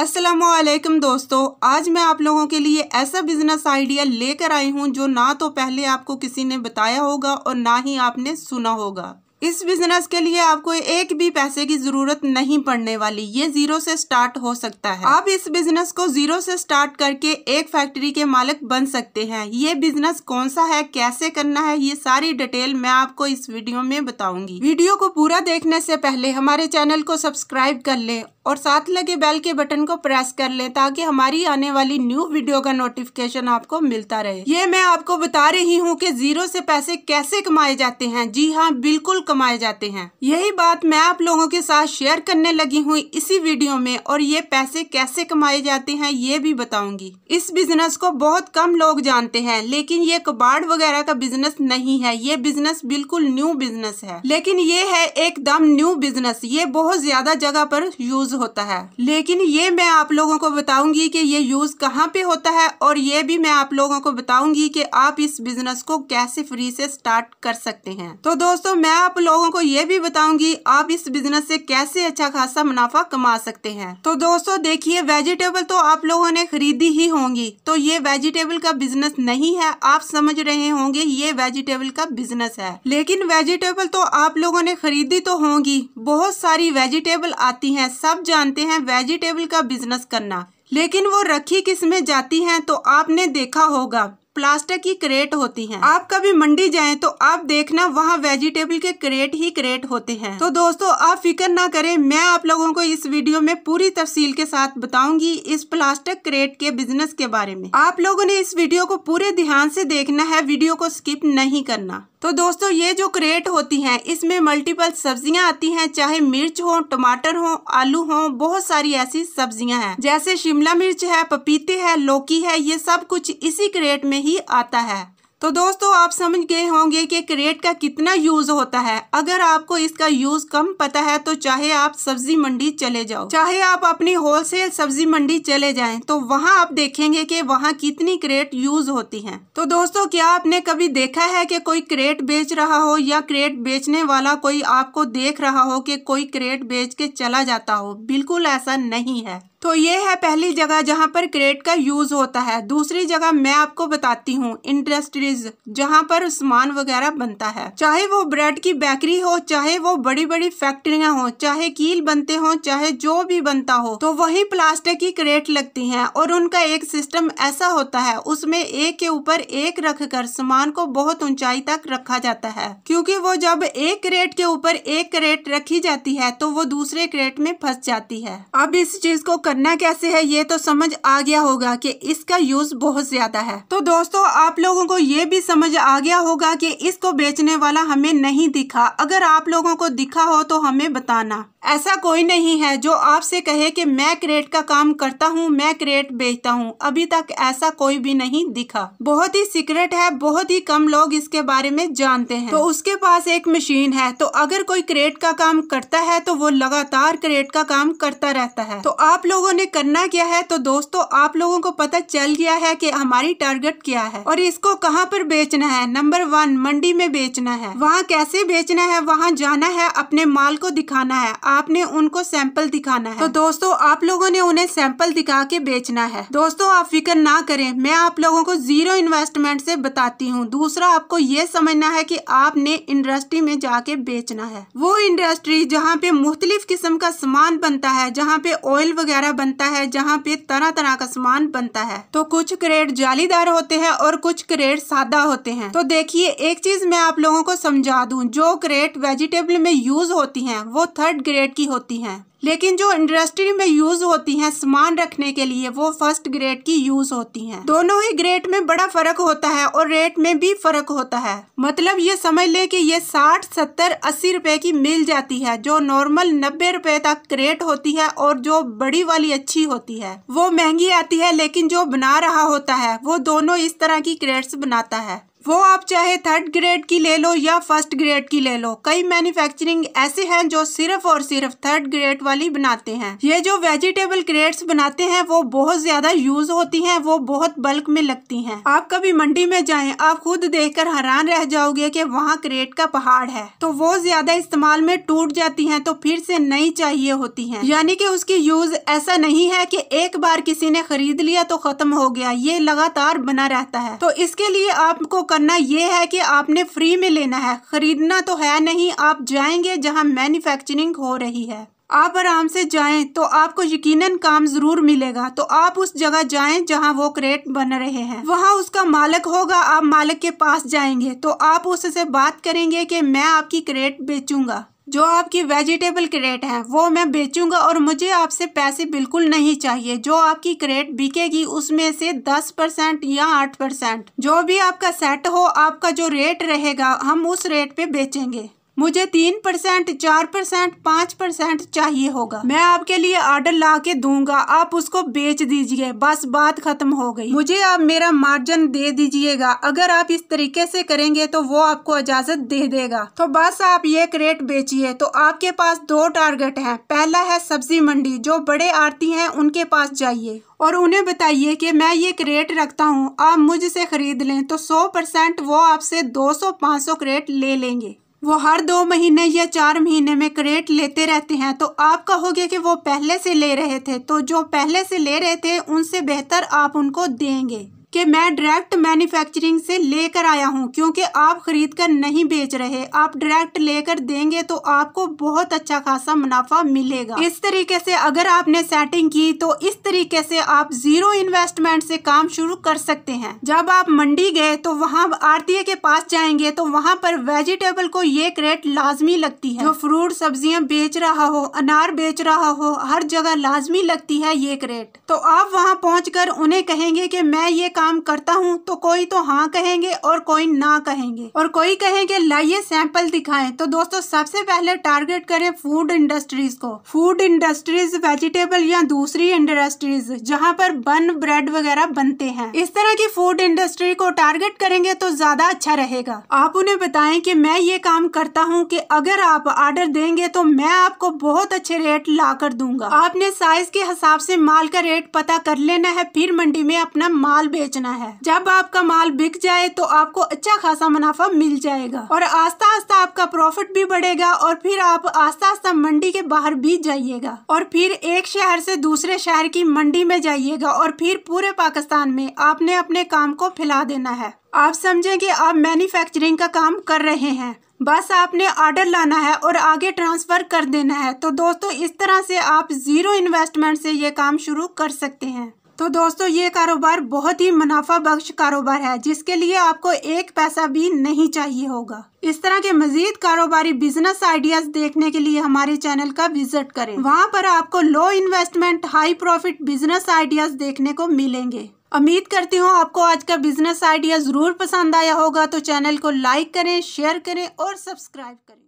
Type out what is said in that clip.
असलकम दोस्तों आज मैं आप लोगों के लिए ऐसा बिज़नेस आइडिया लेकर आई हूँ जो ना तो पहले आपको किसी ने बताया होगा और ना ही आपने सुना होगा इस बिज़नेस के लिए आपको एक भी पैसे की ज़रूरत नहीं पड़ने वाली ये ज़ीरो से स्टार्ट हो सकता है आप इस बिज़नेस को ज़ीरो से स्टार्ट करके एक फैक्ट्री के मालिक बन सकते हैं ये बिज़नेस कौन सा है कैसे करना है ये सारी डिटेल मैं आपको इस वीडियो में बताऊंगी वीडियो को पूरा देखने से पहले हमारे चैनल को सब्सक्राइब कर ले और साथ लगे बेल के बटन को प्रेस कर ले ताकि हमारी आने वाली न्यू वीडियो का नोटिफिकेशन आपको मिलता रहे ये मैं आपको बता रही हूँ की ज़ीरो से पैसे कैसे कमाए जाते हैं जी हाँ बिल्कुल कमाए जाते हैं यही बात मैं आप लोगों के साथ शेयर करने लगी हूँ इसी वीडियो में और ये पैसे कैसे कमाए जाते हैं ये भी बताऊंगी इस बिजनेस को बहुत कम लोग जानते हैं लेकिन ये कबाड़ वगैरह का बिजनेस नहीं है ये बिजनेस बिल्कुल न्यू बिजनेस है लेकिन ये है एकदम न्यू बिजनेस ये बहुत ज्यादा जगह पर यूज होता है लेकिन ये मैं आप लोगों को बताऊंगी कि ये यूज कहाँ पे होता है और ये भी मैं आप लोगों को बताऊंगी कि आप इस बिजनेस को कैसे फ्री से स्टार्ट कर सकते हैं तो दोस्तों मैं आप लोगों को ये भी बताऊंगी आप इस बिजनेस से कैसे अच्छा खासा मुनाफा कमा सकते हैं तो दोस्तों देखिए वेजिटेबल तो आप लोगों ने खरीदी ही होंगी तो ये वेजिटेबल का बिजनेस नहीं है आप समझ रहे होंगे ये वेजिटेबल का बिजनेस है लेकिन वेजिटेबल तो आप लोगों ने खरीदी तो होंगी बहुत सारी वेजिटेबल आती है सब जानते हैं वेजिटेबल का बिजनेस करना लेकिन वो रखी किस में जाती हैं तो आपने देखा होगा प्लास्टिक की क्रेट होती हैं आप कभी मंडी जाएं तो आप देखना वहाँ वेजिटेबल के क्रेट ही क्रेट होते हैं तो दोस्तों आप फिक्र ना करें मैं आप लोगों को इस वीडियो में पूरी तफसील के साथ बताऊंगी इस प्लास्टिक क्रेट के बिजनेस के बारे में आप लोगों ने इस वीडियो को पूरे ध्यान से देखना है वीडियो को स्किप नहीं करना तो दोस्तों ये जो क्रेट होती हैं इसमें मल्टीपल सब्जियां आती हैं चाहे मिर्च हो टमाटर हो आलू हो बहुत सारी ऐसी सब्जियां हैं जैसे शिमला मिर्च है पपीते है लौकी है ये सब कुछ इसी क्रेट में ही ही आता है तो दोस्तों आप समझ गए होंगे कि क्रेट का कितना यूज़ होता है अगर आपको इसका यूज़ कम पता है तो चाहे आप सब्जी मंडी चले जाओ चाहे आप अपनी होलसेल सब्जी मंडी चले जाएं तो वहां आप देखेंगे कि वहां कितनी क्रेट यूज़ होती हैं तो दोस्तों क्या आपने कभी देखा है कि कोई क्रेट बेच रहा हो या क्रेट बेचने वाला कोई आपको देख रहा हो कि कोई क्रेट बेच के चला जाता हो बिल्कुल ऐसा नहीं है तो ये है पहली जगह जहाँ पर क्रेट का यूज़ होता है दूसरी जगह मैं आपको बताती हूँ इंडस्ट्रीज जहाँ पर सामान वगैरह बनता है चाहे वो ब्रेड की बेकरी हो चाहे वो बड़ी बड़ी फैक्ट्रियाँ हो चाहे कील बनते हो चाहे जो भी बनता हो तो वही प्लास्टिक की क्रेट लगती है और उनका एक सिस्टम ऐसा होता है उसमें एक के ऊपर एक रख कर सामान को बहुत ऊंचाई तक रखा जाता है क्योंकि वो जब एक क्रेट के ऊपर एक क्रेट रखी जाती है तो वो दूसरे क्रेट में फंस जाती है अब इस चीज को करना कैसे है ये तो समझ आ गया होगा कि इसका यूज बहुत ज्यादा है तो दोस्तों आप लोगों को ये भी समझ आ गया होगा कि इसको बेचने वाला हमें नहीं दिखा अगर आप लोगों को दिखा हो तो हमें बताना ऐसा कोई नहीं है जो आपसे कहे कि मैं क्रेट का काम करता हूँ मैं क्रेट बेचता हूँ अभी तक ऐसा कोई भी नहीं दिखा बहुत ही सीक्रेट है बहुत ही कम लोग इसके बारे में जानते हैं तो उसके पास एक मशीन है तो अगर कोई क्रेट का काम करता है तो वो लगातार क्रेट का काम करता रहता है तो आप लोगों ने करना क्या है तो दोस्तों आप लोगों को पता चल गया है की हमारी टारगेट क्या है और इसको कहाँ पर बेचना है नंबर वन मंडी में बेचना है वहाँ कैसे बेचना है वहाँ जाना है अपने माल को दिखाना है आपने उनको सैंपल दिखाना है तो दोस्तों आप लोगों ने उन्हें सैंपल दिखा के बेचना है दोस्तों आप फिक्र ना करें मैं आप लोगों को जीरो इन्वेस्टमेंट से बताती हूँ दूसरा आपको ये समझना है कि आपने इंडस्ट्री में जाके बेचना है वो इंडस्ट्री जहाँ पे मुख्तलिफ किस्म का सामान बनता है जहाँ पे ऑयल वगैरह बनता है जहाँ पे तरह तरह का सामान बनता है तो कुछ क्रेड जालीदार होते हैं और कुछ क्रेड सादा होते हैं तो देखिए एक चीज मैं आप लोगों को समझा दूं जो क्रेट वेजिटेबल में यूज होती हैं वो थर्ड ग्रेड ग्रेड की होती हैं लेकिन जो इंडस्ट्री में यूज होती हैं सामान रखने के लिए वो फर्स्ट ग्रेड की यूज होती हैं दोनों ही ग्रेड में बड़ा फर्क होता है और रेट में भी फर्क होता है मतलब ये समझ ले कि ये साठ सत्तर अस्सी रुपए की मिल जाती है जो नॉर्मल नब्बे रुपए तक क्रेट होती है और जो बड़ी वाली अच्छी होती है वो महंगी आती है लेकिन जो बना रहा होता है वो दोनों इस तरह की क्रेट्स बनाता है वो आप चाहे थर्ड ग्रेड की ले लो या फर्स्ट ग्रेड की ले लो कई मैन्युफैक्चरिंग ऐसे हैं जो सिर्फ और सिर्फ थर्ड ग्रेड वाली बनाते हैं ये जो वेजिटेबल ग्रेड्स बनाते हैं वो बहुत ज्यादा यूज होती हैं वो बहुत बल्क में लगती हैं आप कभी मंडी में जाएं आप खुद देखकर हैरान रह जाओगे कि वहाँ क्रेट का पहाड़ है तो वो ज्यादा इस्तेमाल में टूट जाती है तो फिर से नई चाहिए होती है यानी की उसकी यूज ऐसा नहीं है की एक बार किसी ने खरीद लिया तो खत्म हो गया ये लगातार बना रहता है तो इसके लिए आपको करना ये है कि आपने फ्री में लेना है ख़रीदना तो है नहीं आप जाएंगे जहां मैन्युफैक्चरिंग हो रही है आप आराम से जाएं तो आपको यकीनन काम जरूर मिलेगा तो आप उस जगह जाएं जहां वो क्रेट बन रहे हैं वहां उसका मालक होगा आप मालक के पास जाएंगे तो आप उससे बात करेंगे कि मैं आपकी क्रेट बेचूंगा जो आपकी वेजिटेबल क्रेट है वो मैं बेचूंगा और मुझे आपसे पैसे बिल्कुल नहीं चाहिए जो आपकी क्रेट बिकेगी उसमें से दस परसेंट या आठ परसेंट जो भी आपका सेट हो आपका जो रेट रहेगा हम उस रेट पे बेचेंगे मुझे तीन परसेंट चार परसेंट पाँच परसेंट चाहिए होगा मैं आपके लिए ऑर्डर ला के दूंगा आप उसको बेच दीजिए बस बात खत्म हो गई मुझे आप मेरा मार्जिन दे दीजिएगा अगर आप इस तरीके से करेंगे तो वो आपको इजाजत दे देगा तो बस आप ये क्रेट बेचिए तो आपके पास दो टारगेट है पहला है सब्जी मंडी जो बड़े आरती है उनके पास जाइए और उन्हें बताइए कि मैं ये क्रेट रखता हूँ आप मुझसे खरीद लें तो सौ परसेंट वो आपसे दो सौ पाँच सौ क्रेट ले लेंगे वो हर दो महीने या चार महीने में क्रेट लेते रहते हैं तो आप कहोगे कि वो पहले से ले रहे थे तो जो पहले से ले रहे थे उनसे बेहतर आप उनको देंगे कि मैं डायरेक्ट मैन्युफैक्चरिंग से लेकर आया हूं क्योंकि आप ख़रीद कर नहीं बेच रहे आप डायरेक्ट लेकर देंगे तो आपको बहुत अच्छा खासा मुनाफा मिलेगा इस तरीके से अगर आपने सेटिंग की तो इस तरीके से आप जीरो इन्वेस्टमेंट से काम शुरू कर सकते हैं जब आप मंडी गए तो वहाँ आरतीय के पास जाएंगे तो वहाँ पर वेजिटेबल को ये क्रेट लाजमी लगती है जो फ्रूट सब्जियाँ बेच रहा हो अनार बेच रहा हो हर जगह लाजमी लगती है ये क्रेट तो आप वहाँ पहुँच उन्हें कहेंगे की मैं ये काम करता हूँ तो कोई तो हाँ कहेंगे और कोई ना कहेंगे और कोई कहेंगे लाइए सैंपल दिखाएं तो दोस्तों सबसे पहले टारगेट करें फूड इंडस्ट्रीज को फूड इंडस्ट्रीज वेजिटेबल या दूसरी इंडस्ट्रीज जहाँ पर बन ब्रेड वगैरह बनते हैं इस तरह की फूड इंडस्ट्री को टारगेट करेंगे तो ज्यादा अच्छा रहेगा आप उन्हें बताएं कि मैं ये काम करता हूँ कि अगर आप ऑर्डर देंगे तो मैं आपको बहुत अच्छे रेट ला कर दूंगा आपने साइज के हिसाब से माल का रेट पता कर लेना है फिर मंडी में अपना माल बेच बेचना है जब आपका माल बिक जाए तो आपको अच्छा खासा मुनाफा मिल जाएगा और आस्ता आस्ता आपका प्रॉफिट भी बढ़ेगा और फिर आप आस्ता आस्ता मंडी के बाहर भी जाइएगा और फिर एक शहर से दूसरे शहर की मंडी में जाइएगा और फिर पूरे पाकिस्तान में आपने अपने काम को फैला देना है आप समझे की आप मैन्युफैक्चरिंग का काम कर रहे हैं बस आपने ऑर्डर लाना है और आगे ट्रांसफ़र कर देना है तो दोस्तों इस तरह से आप ज़ीरो इन्वेस्टमेंट से ये काम शुरू कर सकते हैं तो दोस्तों ये कारोबार बहुत ही मुनाफा बख्श कारोबार है जिसके लिए आपको एक पैसा भी नहीं चाहिए होगा इस तरह के मजीद कारोबारी बिजनेस आइडियाज देखने के लिए हमारे चैनल का विजिट करें वहाँ पर आपको low investment high profit business ideas देखने को मिलेंगे उम्मीद करती हूँ आपको आज का बिजनेस आइडिया ज़रूर पसंद आया होगा तो चैनल को लाइक करें शेयर करें और सब्सक्राइब करें